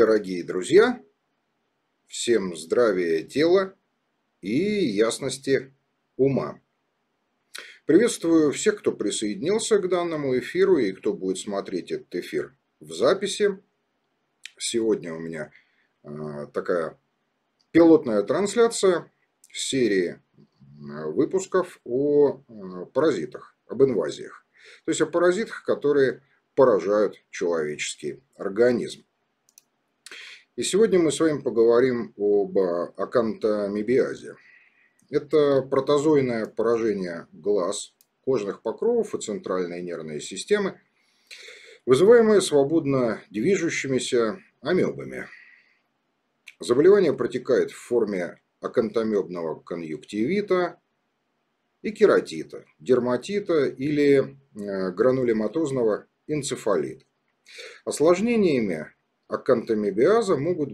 дорогие друзья! Всем здравия тела и ясности ума! Приветствую всех, кто присоединился к данному эфиру и кто будет смотреть этот эфир в записи. Сегодня у меня э, такая пилотная трансляция серии э, выпусков о э, паразитах, об инвазиях. То есть о паразитах, которые поражают человеческий организм. И сегодня мы с вами поговорим об э, акантомебиазе. Это протозойное поражение глаз, кожных покровов и центральной нервной системы, вызываемое свободно движущимися амебами. Заболевание протекает в форме акантомебного конъюнктивита и кератита, дерматита или э, гранулематозного энцефалита. Осложнениями акантамибиаза могут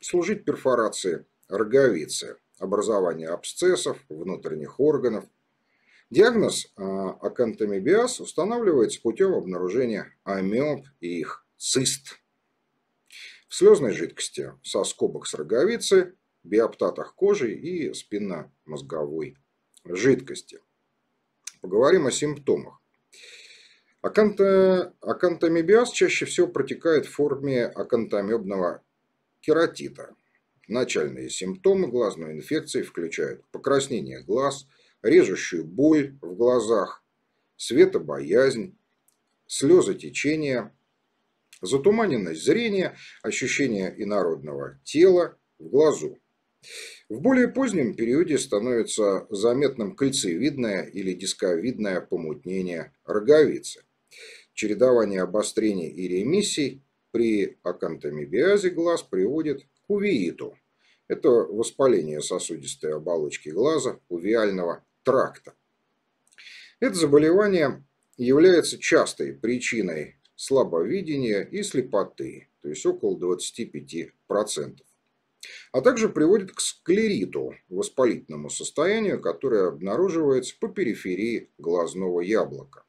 служить перфорации роговицы, образование абсцессов, внутренних органов. Диагноз а, акантамибиаз устанавливается путем обнаружения амеб и их цист. В слезной жидкости, соскобах с роговицы, биоптатах кожи и спинномозговой жидкости. Поговорим о симптомах. Аканта, акантомебиаз чаще всего протекает в форме акантомебного кератита. Начальные симптомы глазной инфекции включают покраснение глаз, режущую боль в глазах, светобоязнь, слезотечение, затуманенность зрения, ощущение инородного тела в глазу. В более позднем периоде становится заметным кольцевидное или дисковидное помутнение роговицы. Чередование обострений и ремиссий при акантомибиазе глаз приводит к увеиту. Это воспаление сосудистой оболочки глаза, увиального тракта. Это заболевание является частой причиной слабовидения и слепоты, то есть около 25%. А также приводит к склериту, воспалительному состоянию, которое обнаруживается по периферии глазного яблока.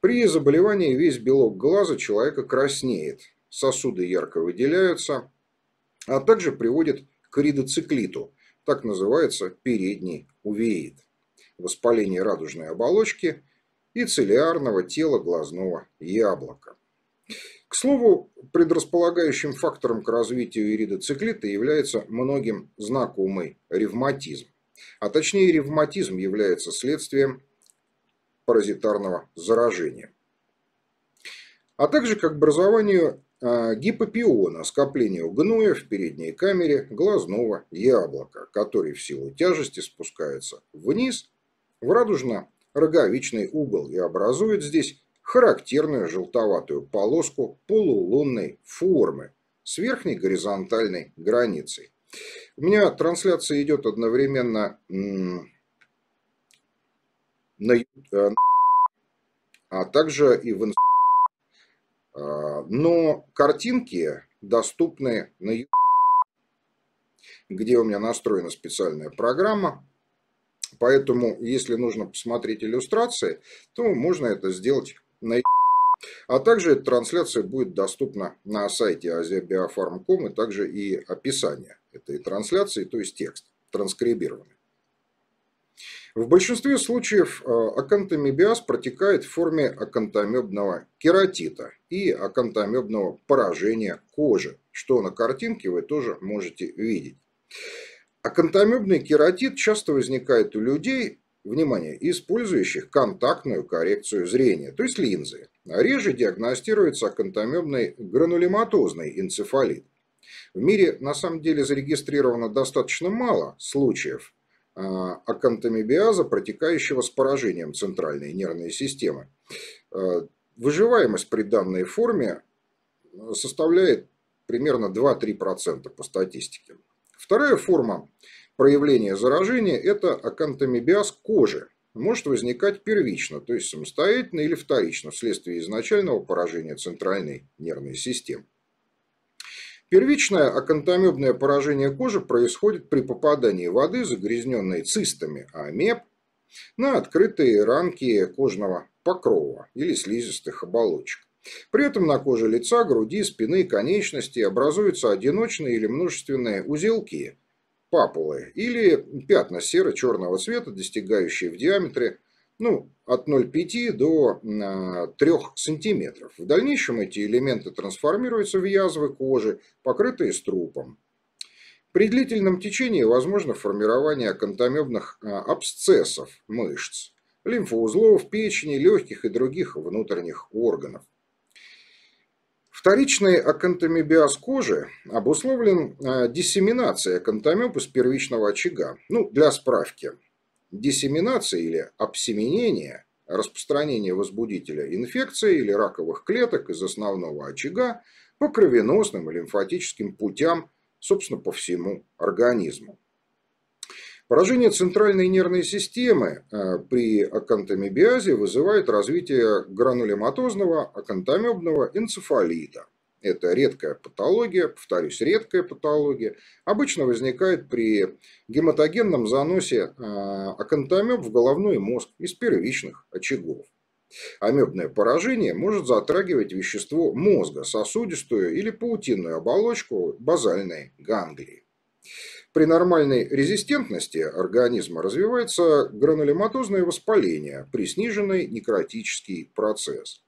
При заболевании весь белок глаза человека краснеет, сосуды ярко выделяются, а также приводит к ридоциклиту, так называется передний увеит, воспаление радужной оболочки и целиарного тела глазного яблока. К слову, предрасполагающим фактором к развитию иридоциклита является многим знакомый ревматизм. А точнее, ревматизм является следствием паразитарного заражения. А также к образованию а, гипопиона, скоплению гноя в передней камере глазного яблока, который в силу тяжести спускается вниз в радужно-роговичный угол и образует здесь характерную желтоватую полоску полулунной формы с верхней горизонтальной границей. У меня трансляция идет одновременно на а, а также и в инст... А, но картинки доступны на где у меня настроена специальная программа. Поэтому, если нужно посмотреть иллюстрации, то можно это сделать на А также эта трансляция будет доступна на сайте азиабиофарм.ком и также и описание этой трансляции, то есть текст транскрибированный. В большинстве случаев э, акантомебиаз протекает в форме акантомебного кератита и акантомебного поражения кожи, что на картинке вы тоже можете видеть. Акантомебный кератит часто возникает у людей, внимание, использующих контактную коррекцию зрения, то есть линзы. А реже диагностируется акантомебный гранулематозный энцефалит. В мире на самом деле зарегистрировано достаточно мало случаев акантомибиаза, э, протекающего с поражением центральной нервной системы. Э, выживаемость при данной форме э, составляет примерно 2-3% по статистике. Вторая форма проявления заражения – это акантомибиаз кожи. Может возникать первично, то есть самостоятельно или вторично, вследствие изначального поражения центральной нервной системы. Первичное окантомебное поражение кожи происходит при попадании воды, загрязненной цистами а амеб, на открытые ранки кожного покрова или слизистых оболочек. При этом на коже лица, груди, спины, конечностей образуются одиночные или множественные узелки, папулы или пятна серо-черного цвета, достигающие в диаметре ну, от 0,5 до 3 а, сантиметров. В дальнейшем эти элементы трансформируются в язвы кожи, покрытые струпом. При длительном течении возможно формирование акантомебных а, абсцессов мышц, лимфоузлов, печени, легких и других внутренних органов. Вторичный акантомебиоз кожи обусловлен а, диссеминацией акантомеб из первичного очага. Ну, для справки – диссеминация или обсеменение, распространение возбудителя инфекции или раковых клеток из основного очага по кровеносным и лимфатическим путям, собственно, по всему организму. Поражение центральной нервной системы э, при акантомебиазе вызывает развитие гранулематозного акантомебного энцефалита – это редкая патология, повторюсь, редкая патология, обычно возникает при гематогенном заносе а, акантомеб в головной мозг из первичных очагов. Амебное поражение может затрагивать вещество мозга, сосудистую или паутинную оболочку базальной ганглии. При нормальной резистентности организма развивается гранулематозное воспаление при сниженной некротический процесс.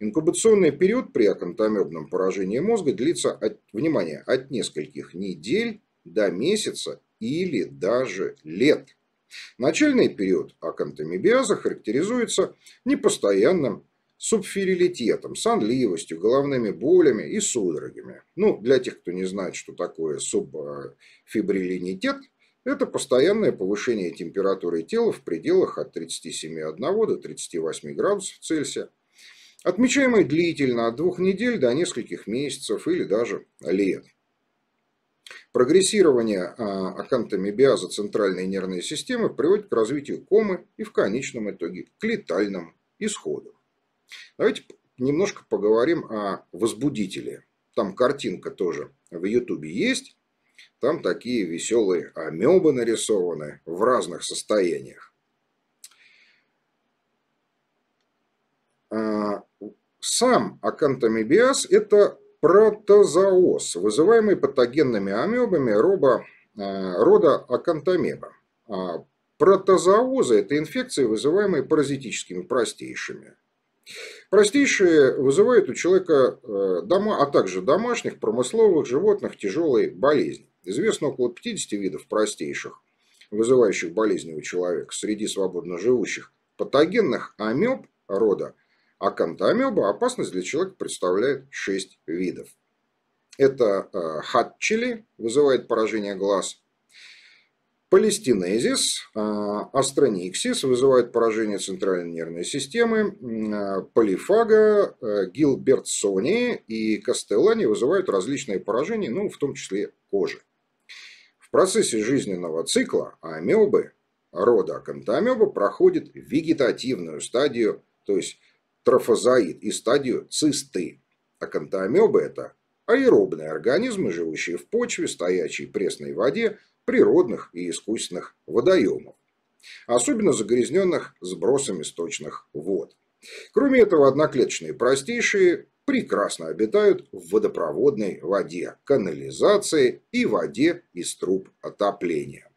Инкубационный период при акантомебном поражении мозга длится, от, внимание, от нескольких недель до месяца или даже лет. Начальный период акантомебиаза характеризуется непостоянным субферилитетом, сонливостью, головными болями и судорогами. Ну, для тех, кто не знает, что такое субфибрилинитет, это постоянное повышение температуры тела в пределах от 37,1 до 38 градусов Цельсия – отмечаемый длительно, от двух недель до нескольких месяцев или даже лет. Прогрессирование а, акантомебиаза центральной нервной системы приводит к развитию комы и в конечном итоге к летальным исходам. Давайте немножко поговорим о возбудителе. Там картинка тоже в Ютубе есть. Там такие веселые амебы нарисованы в разных состояниях. А, сам акантомебиаз – это протозооз, вызываемый патогенными амебами роба, э, рода акантомеба. Протозоозы – это инфекции, вызываемые паразитическими простейшими. Простейшие вызывают у человека э, дома, а также домашних, промысловых животных тяжелые болезни. Известно около 50 видов простейших, вызывающих болезни у человека, среди свободно живущих. Патогенных амеб рода а кантамиоба опасность для человека представляет 6 видов. Это хатчили, э, вызывает поражение глаз. полистинезис, э, астрониксис вызывает поражение центральной нервной системы, э, полифага, гилбертсони и кастеллани вызывают различные поражения, ну, в том числе кожи. В процессе жизненного цикла амебы, рода акантамеба, проходит вегетативную стадию, то есть трофозаид и стадию цисты. А кантамебы – это аэробные организмы, живущие в почве, стоячей пресной воде, природных и искусственных водоемов, особенно загрязненных сбросами сточных вод. Кроме этого, одноклеточные простейшие прекрасно обитают в водопроводной воде, канализации и воде из труб отопления.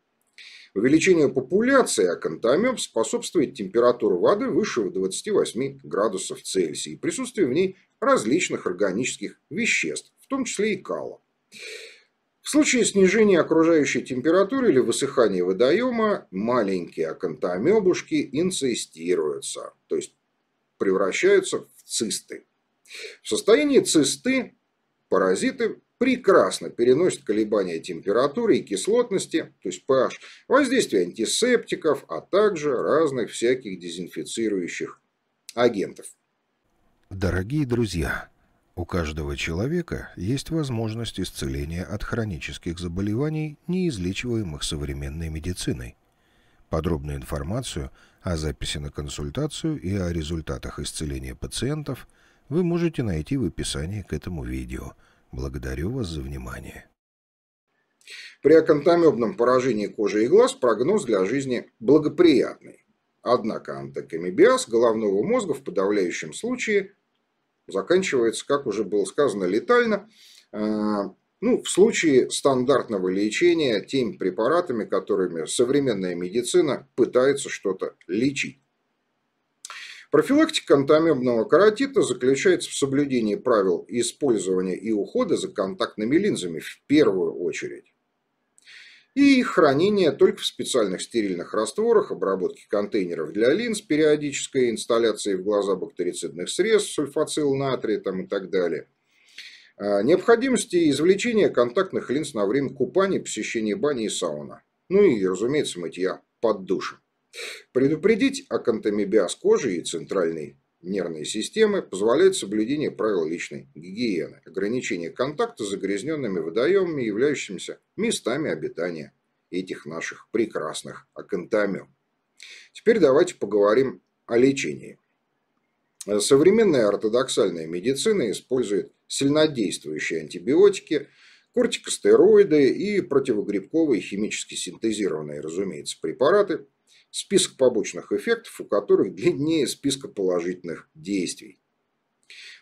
Увеличению популяции акантомеб способствует температура воды выше 28 градусов Цельсия и присутствие в ней различных органических веществ, в том числе и кала. В случае снижения окружающей температуры или высыхания водоема маленькие акантомебушки инцистируются, то есть превращаются в цисты. В состоянии цисты паразиты прекрасно переносит колебания температуры и кислотности, то есть pH, воздействие антисептиков, а также разных всяких дезинфицирующих агентов. Дорогие друзья, у каждого человека есть возможность исцеления от хронических заболеваний, неизлечиваемых современной медициной. Подробную информацию о записи на консультацию и о результатах исцеления пациентов вы можете найти в описании к этому видео – Благодарю вас за внимание. При акантомебном поражении кожи и глаз прогноз для жизни благоприятный. Однако антокомибиаз головного мозга в подавляющем случае заканчивается, как уже было сказано, летально. А, ну, в случае стандартного лечения теми препаратами, которыми современная медицина пытается что-то лечить. Профилактика антомебного каротита заключается в соблюдении правил использования и ухода за контактными линзами в первую очередь. И их хранение только в специальных стерильных растворах, обработки контейнеров для линз, периодической инсталляции в глаза бактерицидных средств, сульфацил натрия там, и так далее а, – необходимости извлечения контактных линз на время купания, посещения бани и сауна. Ну и, разумеется, мытья под душем. Предупредить акантомебиаз кожи и центральной нервной системы позволяет соблюдение правил личной гигиены, ограничение контакта с загрязненными водоемами, являющимися местами обитания этих наших прекрасных акантомеб. Теперь давайте поговорим о лечении. Современная ортодоксальная медицина использует сильнодействующие антибиотики, кортикостероиды и противогрибковые химически синтезированные, разумеется, препараты – список побочных эффектов, у которых длиннее списка положительных действий.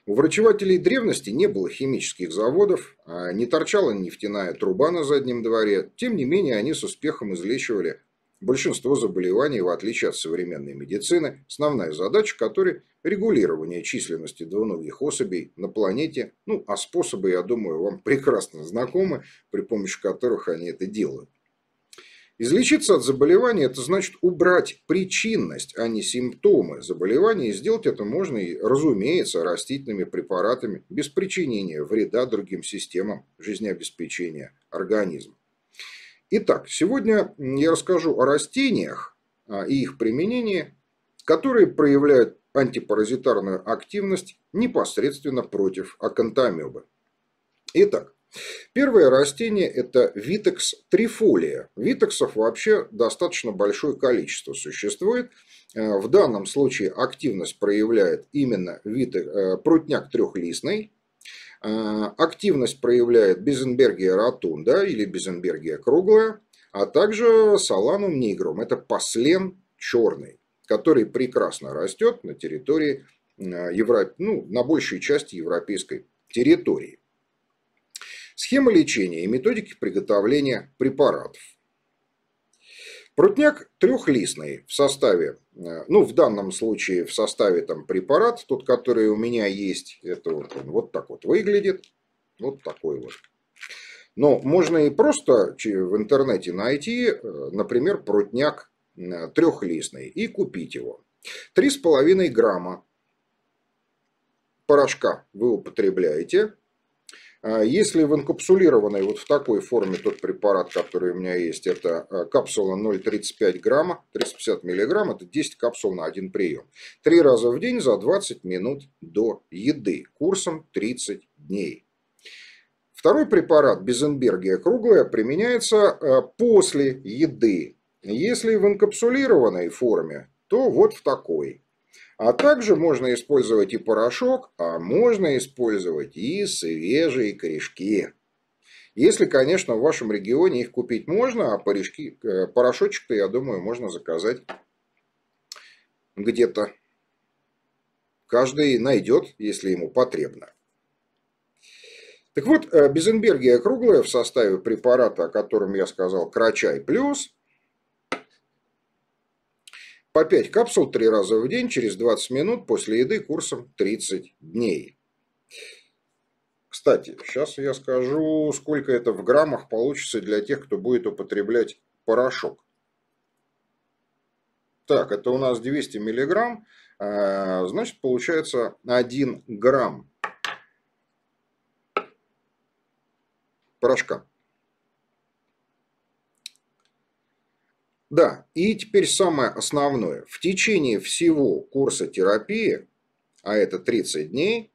У врачевателей древности не было химических заводов, а не торчала нефтяная труба на заднем дворе, тем не менее они с успехом излечивали большинство заболеваний, в отличие от современной медицины, основная задача которой – регулирование численности двуногих особей на планете, ну, а способы, я думаю, вам прекрасно знакомы, при помощи которых они это делают. Излечиться от заболевания – это значит убрать причинность, а не симптомы заболевания. И сделать это можно, и, разумеется, растительными препаратами без причинения вреда другим системам жизнеобеспечения организма. Итак, сегодня я расскажу о растениях а, и их применении, которые проявляют антипаразитарную активность непосредственно против акантамебы. Итак, Первое растение – это витекс трифолия. Витексов вообще достаточно большое количество существует. Э, в данном случае активность проявляет именно витек, э, прутняк трехлистный. Э, активность проявляет безенбергия ротунда или безенбергия круглая, а также соланум нигрум. Это послен черный, который прекрасно растет на территории Европ... ну, на большей части европейской территории схема лечения и методики приготовления препаратов. Прутняк трехлистный в составе, э, ну в данном случае в составе там препарат, тот, который у меня есть, это вот он вот так вот выглядит, вот такой вот. Но можно и просто в интернете найти, э, например, прутняк э, трехлистный и купить его. Три с половиной грамма порошка вы употребляете а если в инкапсулированной вот в такой форме тот препарат, который у меня есть, это а, капсула 0,35 грамма, 350 миллиграмм, это 10 капсул на один прием. Три раза в день за 20 минут до еды, курсом 30 дней. Второй препарат Безенбергия круглая применяется а, после еды. Если в инкапсулированной форме, то вот в такой – а также можно использовать и порошок, а можно использовать и свежие корешки. Если, конечно, в вашем регионе их купить можно, а порешки, э, порошочек-то, я думаю, можно заказать где-то. Каждый найдет, если ему потребно. Так вот, э, Безенбергия круглая в составе препарата, о котором я сказал, Крачай плюс, по 5 капсул 3 раза в день через 20 минут после еды курсом 30 дней. Кстати, сейчас я скажу, сколько это в граммах получится для тех, кто будет употреблять порошок. Так, это у нас 200 миллиграмм, а, значит, получается 1 грамм порошка. Да, и теперь самое основное. В течение всего курса терапии, а это 30 дней,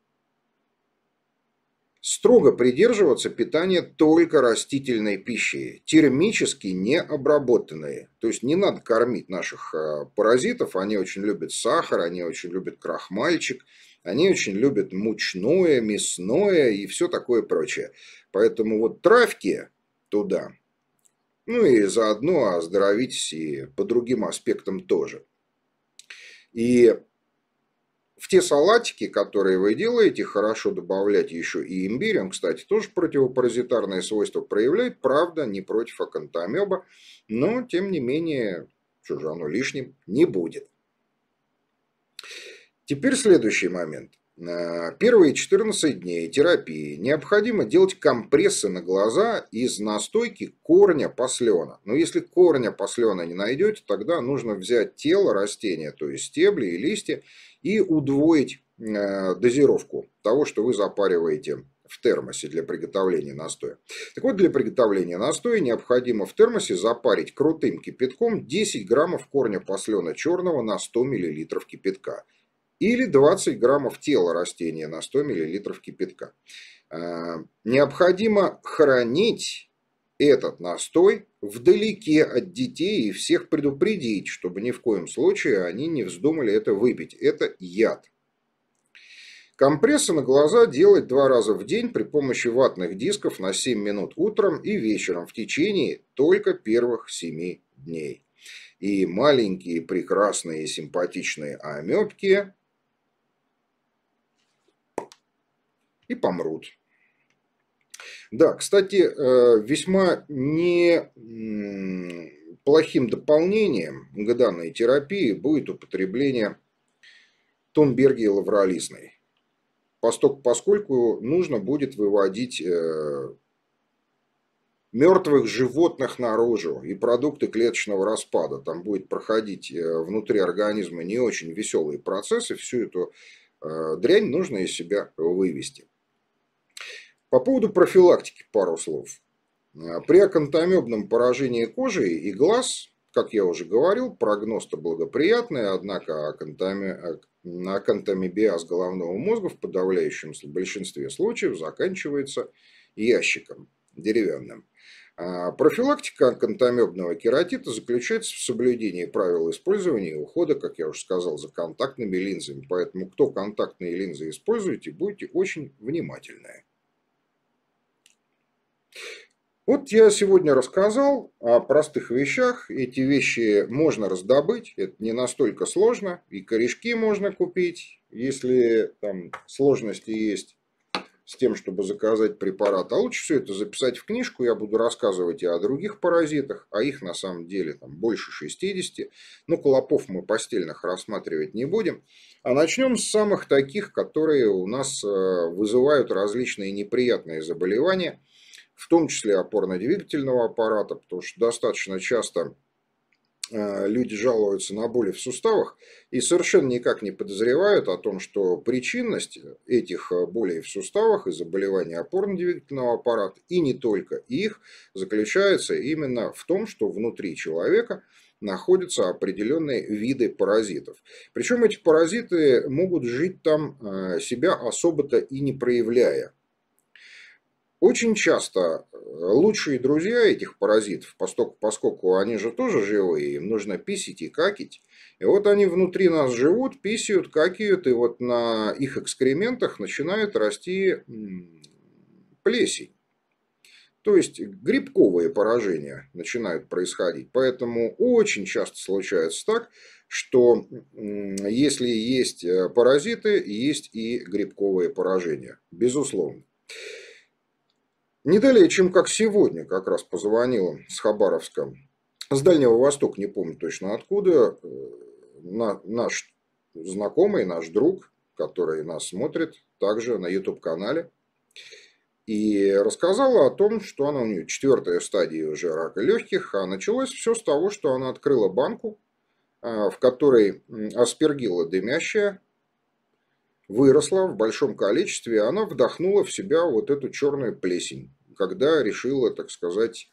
строго придерживаться питания только растительной пищи, термически необработанной. То есть не надо кормить наших э, паразитов, они очень любят сахар, они очень любят крахмальчик, они очень любят мучное, мясное и все такое прочее. Поэтому вот травки туда – ну и заодно оздоровитесь и по другим аспектам тоже. И в те салатики, которые вы делаете, хорошо добавлять еще и имбирь. Он, кстати, тоже противопаразитарные свойства проявляет. Правда, не против акантомеба, но, тем не менее, что же оно лишним не будет. Теперь следующий момент. Э, первые 14 дней терапии необходимо делать компрессы на глаза из настойки корня послена. Но если корня послена не найдете, тогда нужно взять тело растения, то есть стебли и листья, и удвоить э, дозировку того, что вы запариваете в термосе для приготовления настоя. Так вот, для приготовления настоя необходимо в термосе запарить крутым кипятком 10 граммов корня послена черного на 100 мл кипятка – или 20 граммов тела растения на 100 мл кипятка. А, необходимо хранить этот настой вдалеке от детей и всех предупредить, чтобы ни в коем случае они не вздумали это выпить. Это яд. Компрессы на глаза делать два раза в день при помощи ватных дисков на 7 минут утром и вечером в течение только первых 7 дней. И маленькие прекрасные симпатичные амебки и помрут. Да, кстати, э, весьма неплохим дополнением к данной терапии будет употребление Тонберги и поскольку нужно будет выводить э, мертвых животных наружу и продукты клеточного распада. Там будет проходить э, внутри организма не очень веселые процессы, всю эту дрянь нужно из себя вывести. По поводу профилактики пару слов. Э, при акантомебном поражении кожи и глаз, как я уже говорил, прогноз-то благоприятный, однако акантомибиаз головного мозга в подавляющем большинстве случаев заканчивается ящиком деревянным. Э, профилактика акантомебного кератита заключается в соблюдении правил использования и ухода, как я уже сказал, за контактными линзами. Поэтому кто контактные линзы используете, будьте очень внимательны. Вот я сегодня рассказал о простых вещах. Эти вещи можно раздобыть, это не настолько сложно. И корешки можно купить, если там сложности есть с тем, чтобы заказать препарат. А лучше все это записать в книжку. Я буду рассказывать и о других паразитах, а их на самом деле там больше 60. Но ну, клопов мы постельных рассматривать не будем. А начнем с самых таких, которые у нас э, вызывают различные неприятные заболевания – в том числе опорно-двигательного аппарата, потому что достаточно часто э, люди жалуются на боли в суставах и совершенно никак не подозревают о том, что причинность этих э, болей в суставах и заболеваний опорно-двигательного аппарата, и не только их, заключается именно в том, что внутри человека находятся определенные виды паразитов. Причем эти паразиты могут жить там э, себя особо-то и не проявляя. Очень часто э, лучшие друзья этих паразитов, поскольку, поскольку они же тоже живые, им нужно писить и какить. И вот они внутри нас живут, писают, какают, и вот на их экскрементах начинает расти плесень. То есть грибковые поражения начинают происходить. Поэтому очень часто случается так, что если есть э, паразиты, есть и грибковые поражения. Безусловно. Не далее, чем как сегодня, как раз позвонил с Хабаровска, с Дальнего Востока, не помню точно откуда, э, на, наш знакомый, наш друг, который нас смотрит, также на YouTube-канале, и рассказала о том, что она у нее четвертая стадия уже рака легких, а началось все с того, что она открыла банку, э, в которой аспергила дымящая выросла в большом количестве, она вдохнула в себя вот эту черную плесень, когда решила, так сказать,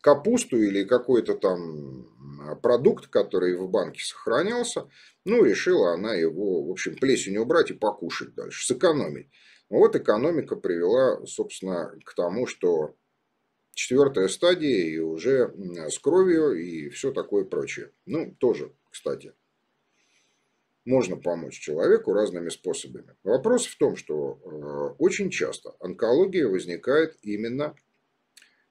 капусту или какой-то там а, продукт, который в банке сохранялся, ну, решила она его, в общем, плесень убрать и покушать дальше, сэкономить. Вот экономика привела, собственно, к тому, что четвертая стадия и уже с кровью и все такое прочее. Ну, тоже, кстати, можно помочь человеку разными способами. Вопрос в том, что э, очень часто онкология возникает именно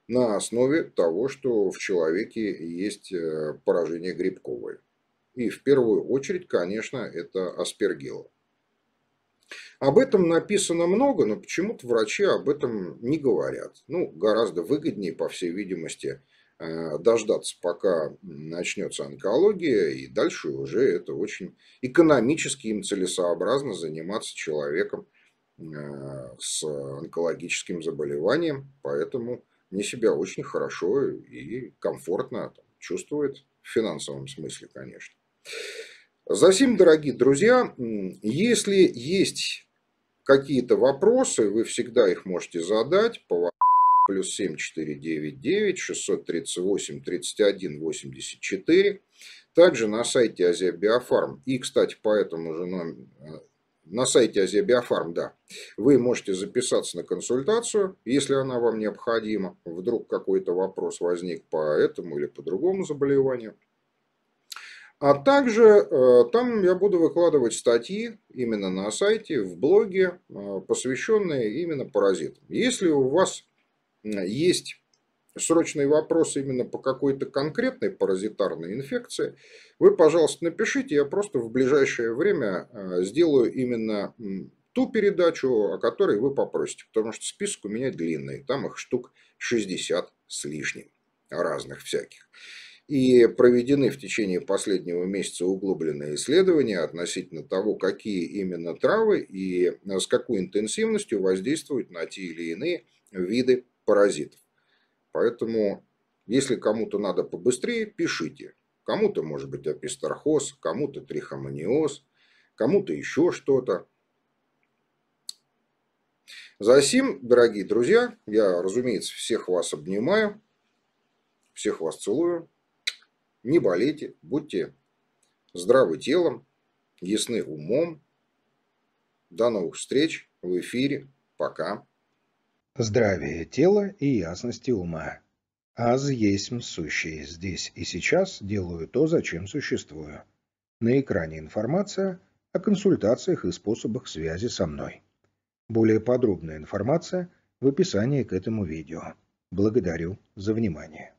на основе того, что в человеке есть э, поражение грибковое. И в первую очередь, конечно, это аспергилла. Об этом написано много, но почему-то врачи об этом не говорят. Ну, гораздо выгоднее, по всей видимости, Э, дождаться, пока начнется онкология, и дальше уже это очень экономически им целесообразно заниматься человеком э, с онкологическим заболеванием, поэтому они себя очень хорошо и комфортно чувствуют в финансовом смысле, конечно. Засим, дорогие друзья, если есть какие-то вопросы, вы всегда их можете задать по плюс 7 499 638 31 84. Также на сайте Азия Биофарм. И, кстати, по этому же номеру, э, на сайте Азия Биофарм, да, вы можете записаться на консультацию, если она вам необходима. Вдруг какой-то вопрос возник по этому или по другому заболеванию. А также э, там я буду выкладывать статьи именно на сайте, в блоге, э, посвященные именно паразитам. Если у вас Э, есть срочные вопросы именно по какой-то конкретной паразитарной инфекции, вы, пожалуйста, напишите, я просто в ближайшее время э, сделаю именно ту передачу, о которой вы попросите, потому что список у меня длинный, там их штук 60 с лишним, разных всяких. И проведены в течение последнего месяца углубленные исследования относительно того, какие именно травы и э, с какой интенсивностью воздействуют на те или иные виды паразитов. Поэтому, если кому-то надо побыстрее, пишите. Кому-то, может быть, апистархоз, кому-то трихомониоз, кому-то еще что-то. За Засим, дорогие друзья, я, разумеется, всех вас обнимаю, всех вас целую. Не болейте, будьте здравы телом, ясны умом. До новых встреч в эфире. Пока здравия тела и ясности ума. Аз есть сущий здесь и сейчас делаю то, зачем существую. На экране информация о консультациях и способах связи со мной. Более подробная информация в описании к этому видео. Благодарю за внимание.